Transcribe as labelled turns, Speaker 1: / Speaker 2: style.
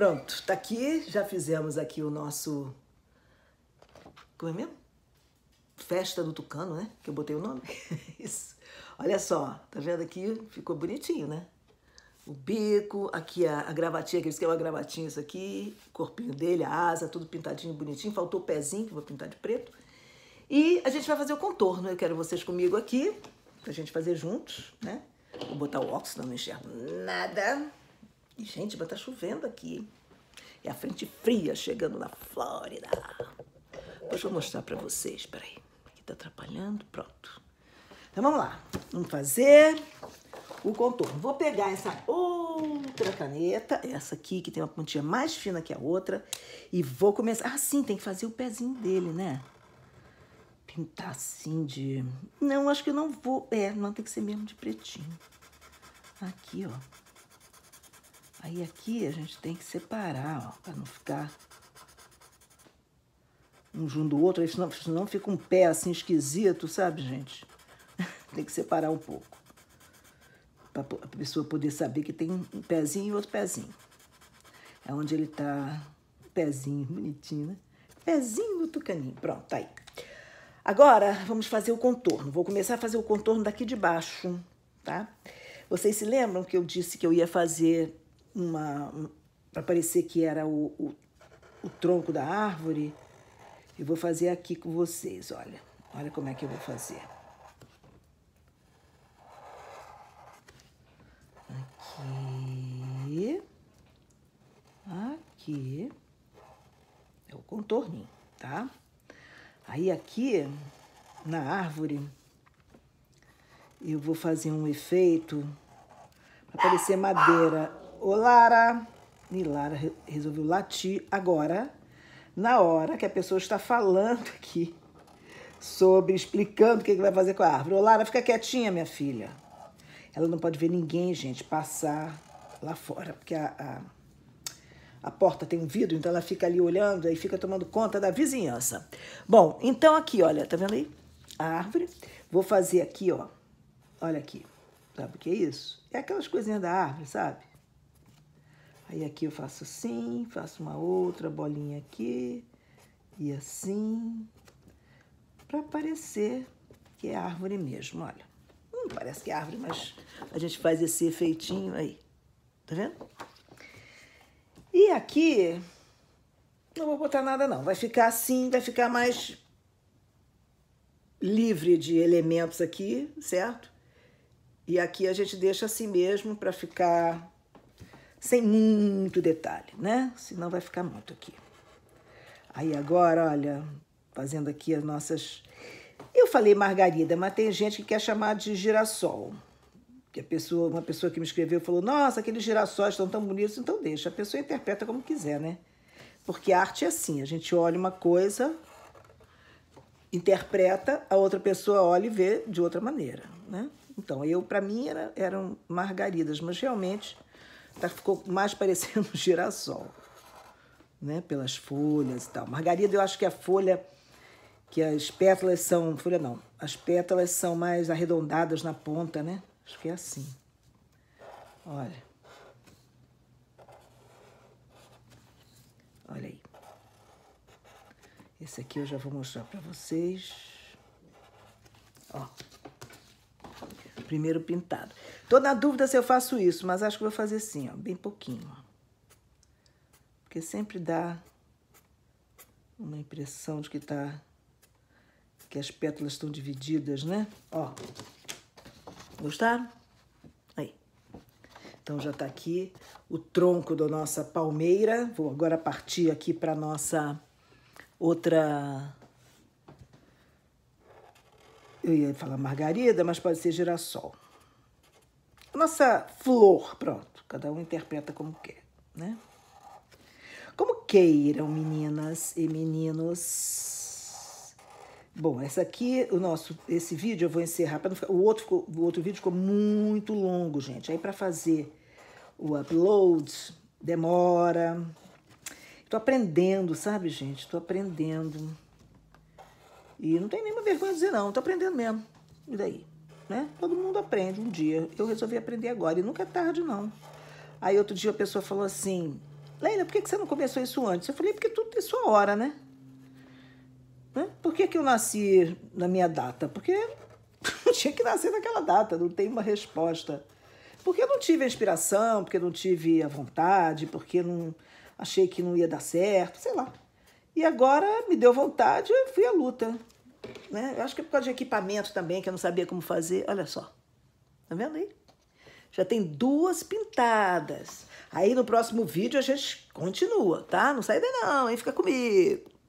Speaker 1: Pronto, tá aqui, já fizemos aqui o nosso... Como é mesmo? Festa do Tucano, né? Que eu botei o nome. Isso. Olha só, tá vendo aqui? Ficou bonitinho, né? O bico, aqui a, a gravatinha, que eles querem uma gravatinha isso aqui, o corpinho dele, a asa, tudo pintadinho, bonitinho. Faltou o pezinho, que eu vou pintar de preto. E a gente vai fazer o contorno. Eu quero vocês comigo aqui, pra gente fazer juntos, né? Vou botar o óculos, não, não enxergo nada. E, gente, mas tá chovendo aqui. É a frente fria chegando na Flórida. Deixa eu mostrar para vocês. Peraí. Aqui tá atrapalhando. Pronto. Então vamos lá. Vamos fazer o contorno. Vou pegar essa outra caneta, essa aqui que tem uma pontinha mais fina que a outra, e vou começar. Ah, sim, tem que fazer o pezinho dele, né? Pintar assim de. Não, acho que eu não vou. É, não tem que ser mesmo de pretinho. Aqui, ó. Aí aqui a gente tem que separar, para não ficar um junto do outro, senão, senão fica um pé assim esquisito, sabe, gente? tem que separar um pouco, para a pessoa poder saber que tem um pezinho e outro pezinho. É onde ele tá, pezinho, bonitinho, né? Pezinho do tucaninho, pronto, tá aí. Agora, vamos fazer o contorno. Vou começar a fazer o contorno daqui de baixo, tá? Vocês se lembram que eu disse que eu ia fazer uma para parecer que era o, o, o tronco da árvore, eu vou fazer aqui com vocês, olha. Olha como é que eu vou fazer. Aqui. Aqui. É o contorninho, tá? Aí aqui, na árvore, eu vou fazer um efeito para parecer madeira Ô Lara! E Lara resolveu latir agora, na hora que a pessoa está falando aqui sobre, explicando o que, vai fazer com a árvore. Ô Lara, fica quietinha, minha filha. Ela não pode ver ninguém, gente, passar lá fora, porque a, a, a porta tem um vidro, então ela fica ali olhando e fica tomando conta da vizinhança. Bom, então aqui, olha, tá vendo aí? A árvore. Vou fazer aqui, ó. Olha aqui. Sabe o que é isso? É aquelas coisinhas da árvore, sabe? Aí aqui eu faço assim, faço uma outra bolinha aqui e assim, para parecer que é árvore mesmo, olha. Hum, parece que é árvore, mas a gente faz esse efeitinho aí, tá vendo? E aqui, não vou botar nada não, vai ficar assim, vai ficar mais livre de elementos aqui, certo? E aqui a gente deixa assim mesmo para ficar sem muito detalhe, né? Senão vai ficar muito aqui. Aí agora, olha, fazendo aqui as nossas. Eu falei margarida, mas tem gente que quer chamar de girassol. Que a pessoa, uma pessoa que me escreveu falou: Nossa, aqueles girassóis estão tão bonitos, então deixa. A pessoa interpreta como quiser, né? Porque a arte é assim: a gente olha uma coisa, interpreta, a outra pessoa olha e vê de outra maneira, né? Então, eu, para mim, era, eram margaridas, mas realmente tá, ficou mais parecendo um girassol, né? Pelas folhas e tal. Margarida, eu acho que a folha, que as pétalas são, folha não, as pétalas são mais arredondadas na ponta, né? Acho que é assim. Olha. Olha aí. Esse aqui eu já vou mostrar para vocês. Ó. Primeiro pintado. Tô na dúvida se eu faço isso, mas acho que vou fazer assim, ó, bem pouquinho. Ó. Porque sempre dá uma impressão de que tá que as pétalas estão divididas, né? Ó. Gostaram? Aí. Então já tá aqui o tronco da nossa palmeira. Vou agora partir aqui para nossa outra eu ia falar margarida, mas pode ser girassol nossa flor, pronto, cada um interpreta como quer, né? Como queiram, meninas e meninos. Bom, essa aqui, o nosso, esse vídeo eu vou encerrar não ficar, o outro ficou, o outro vídeo ficou muito longo, gente. Aí para fazer o upload demora. Tô aprendendo, sabe, gente? Tô aprendendo. E não tem nenhuma vergonha de dizer não, tô aprendendo mesmo. E daí? né? Todo mundo aprende um dia. Eu resolvi aprender agora e nunca é tarde, não. Aí outro dia a pessoa falou assim: Leila, por que você não começou isso antes? Eu falei: porque tudo tem sua hora, né? né? Por que, que eu nasci na minha data? Porque eu tinha que nascer naquela data, não tem uma resposta. Porque eu não tive a inspiração, porque eu não tive a vontade, porque não achei que não ia dar certo, sei lá. E agora me deu vontade, eu fui à luta. Né? Eu acho que é por causa de equipamento também, que eu não sabia como fazer. Olha só. Tá vendo aí? Já tem duas pintadas. Aí no próximo vídeo a gente continua, tá? Não sai daí não, hein? Fica comigo.